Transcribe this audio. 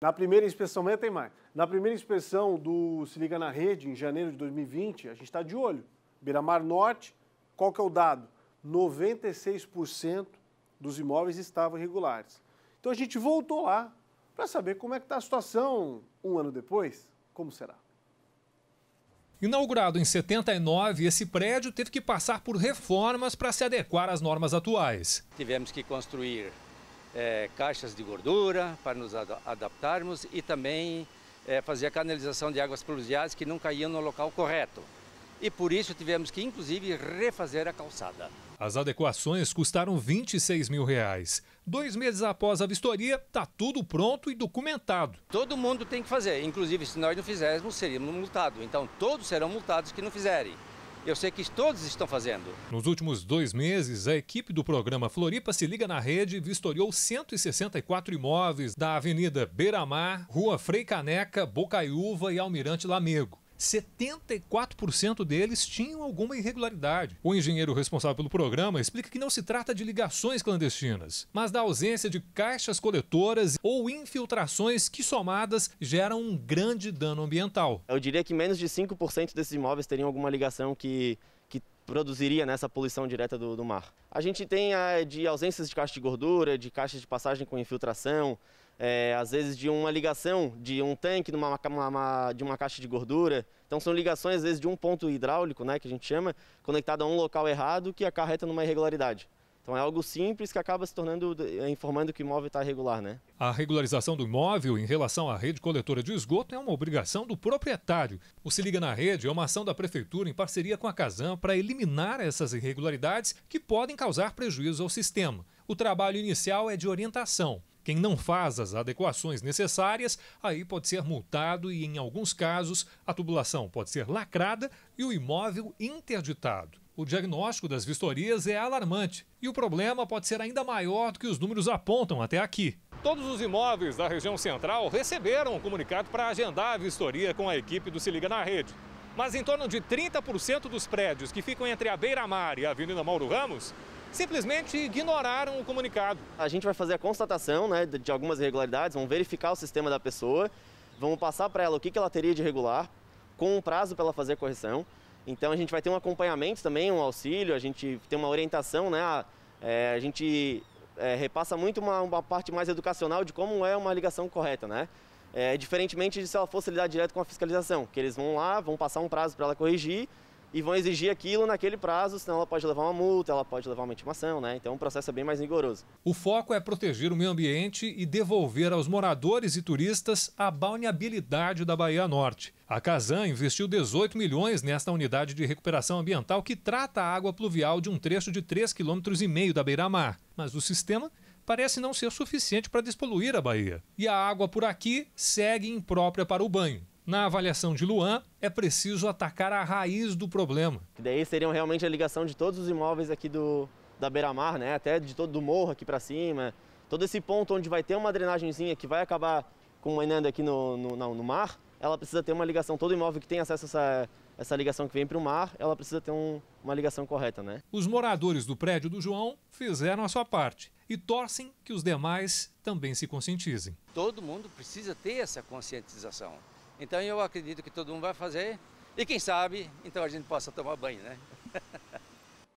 Na primeira inspeção, amanhã tem mais. Na primeira inspeção do Se Liga na Rede, em janeiro de 2020, a gente está de olho. Beira-Mar Norte, qual que é o dado? 96% dos imóveis estavam irregulares. Então a gente voltou lá para saber como é que está a situação um ano depois, como será. Inaugurado em 79, esse prédio teve que passar por reformas para se adequar às normas atuais. Tivemos que construir é, caixas de gordura para nos ad adaptarmos e também é, fazer a canalização de águas pluviais que não caíam no local correto. E por isso tivemos que, inclusive, refazer a calçada. As adequações custaram 26 mil reais. Dois meses após a vistoria, está tudo pronto e documentado. Todo mundo tem que fazer. Inclusive, se nós não fizermos, seríamos multados. Então, todos serão multados que não fizerem. Eu sei que todos estão fazendo. Nos últimos dois meses, a equipe do programa Floripa Se Liga na Rede vistoriou 164 imóveis da Avenida Beira-Mar, Rua Frei Caneca, Bocaiúva e Almirante Lamego. 74% deles tinham alguma irregularidade. O engenheiro responsável pelo programa explica que não se trata de ligações clandestinas, mas da ausência de caixas coletoras ou infiltrações que, somadas, geram um grande dano ambiental. Eu diria que menos de 5% desses imóveis teriam alguma ligação que que produziria nessa né, poluição direta do, do mar. A gente tem a, ah, de ausências de caixa de gordura, de caixas de passagem com infiltração, é, às vezes de uma ligação de um tanque numa, uma, uma, de uma caixa de gordura. Então são ligações às vezes de um ponto hidráulico, né, que a gente chama, conectado a um local errado que acarreta numa irregularidade. Então é algo simples que acaba se tornando eh, informando que o imóvel está irregular, né? A regularização do imóvel em relação à rede coletora de esgoto é uma obrigação do proprietário. O Se Liga na Rede é uma ação da prefeitura em parceria com a Casam para eliminar essas irregularidades que podem causar prejuízo ao sistema. O trabalho inicial é de orientação. Quem não faz as adequações necessárias, aí pode ser multado e, em alguns casos, a tubulação pode ser lacrada e o imóvel interditado o diagnóstico das vistorias é alarmante e o problema pode ser ainda maior do que os números apontam até aqui. Todos os imóveis da região central receberam um comunicado para agendar a vistoria com a equipe do Se Liga na Rede. Mas em torno de 30% dos prédios que ficam entre a Beira-Mar e a Avenida Mauro Ramos simplesmente ignoraram o comunicado. A gente vai fazer a constatação né, de algumas irregularidades, vamos verificar o sistema da pessoa, vamos passar para ela o que ela teria de regular, com um prazo para ela fazer a correção. Então a gente vai ter um acompanhamento também, um auxílio, a gente tem uma orientação, né? A, é, a gente é, repassa muito uma, uma, parte mais educacional de como é uma ligação correta, né? É, diferentemente de se ela fosse lidar direto com a fiscalização, que eles vão lá, vão passar um prazo para ela corrigir e vão exigir aquilo naquele prazo, senão ela pode levar uma multa, ela pode levar uma intimação, né? Então o processo é bem mais rigoroso. O foco é proteger o meio ambiente e devolver aos moradores e turistas a balneabilidade da Bahia Norte. A Casan investiu 18 milhões nesta unidade de recuperação ambiental que trata a água pluvial de um trecho de 3,5 km da beira-mar. Mas o sistema parece não ser suficiente para despoluir a Bahia. E a água por aqui segue imprópria para o banho. Na avaliação de Luan, é preciso atacar a raiz do problema. E daí seriam realmente a ligação de todos os imóveis aqui do, da beira-mar, né? até de todo o morro aqui para cima. Todo esse ponto onde vai ter uma drenagemzinha que vai acabar com aqui no, no, no, no mar, ela precisa ter uma ligação. Todo imóvel que tem acesso a essa, essa ligação que vem para o mar, ela precisa ter um, uma ligação correta. Né? Os moradores do prédio do João fizeram a sua parte e torcem que os demais também se conscientizem. Todo mundo precisa ter essa conscientização. Então eu acredito que todo mundo vai fazer e quem sabe, então a gente possa tomar banho, né?